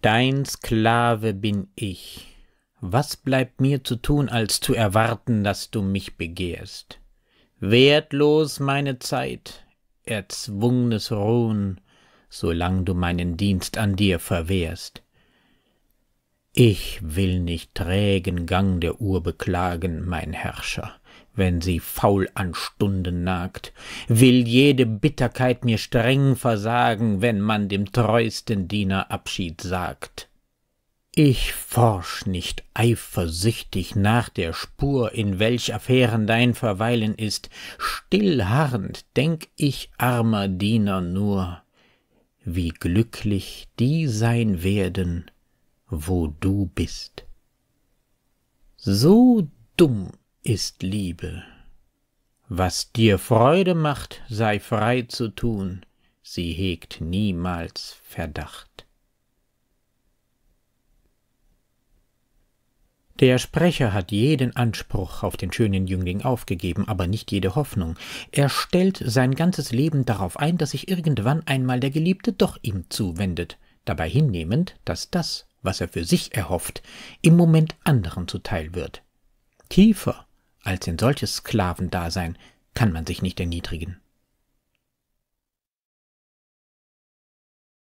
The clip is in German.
Dein Sklave bin ich. Was bleibt mir zu tun, als zu erwarten, dass du mich begehrst? Wertlos meine Zeit, erzwungenes Ruhen, solang du meinen Dienst an dir verwehrst. Ich will nicht trägen Gang der Uhr beklagen, mein Herrscher wenn sie faul an Stunden nagt, will jede Bitterkeit mir streng versagen, wenn man dem treusten Diener Abschied sagt. Ich forsch nicht eifersüchtig nach der Spur, in welch Affären dein Verweilen ist, stillharrend denk ich armer Diener nur, wie glücklich die sein werden, wo du bist. So dumm ist Liebe. Was dir Freude macht, sei frei zu tun, sie hegt niemals Verdacht. Der Sprecher hat jeden Anspruch auf den schönen Jüngling aufgegeben, aber nicht jede Hoffnung. Er stellt sein ganzes Leben darauf ein, dass sich irgendwann einmal der Geliebte doch ihm zuwendet, dabei hinnehmend, dass das, was er für sich erhofft, im Moment anderen zuteil wird. Tiefer als in solches Sklavendasein kann man sich nicht erniedrigen.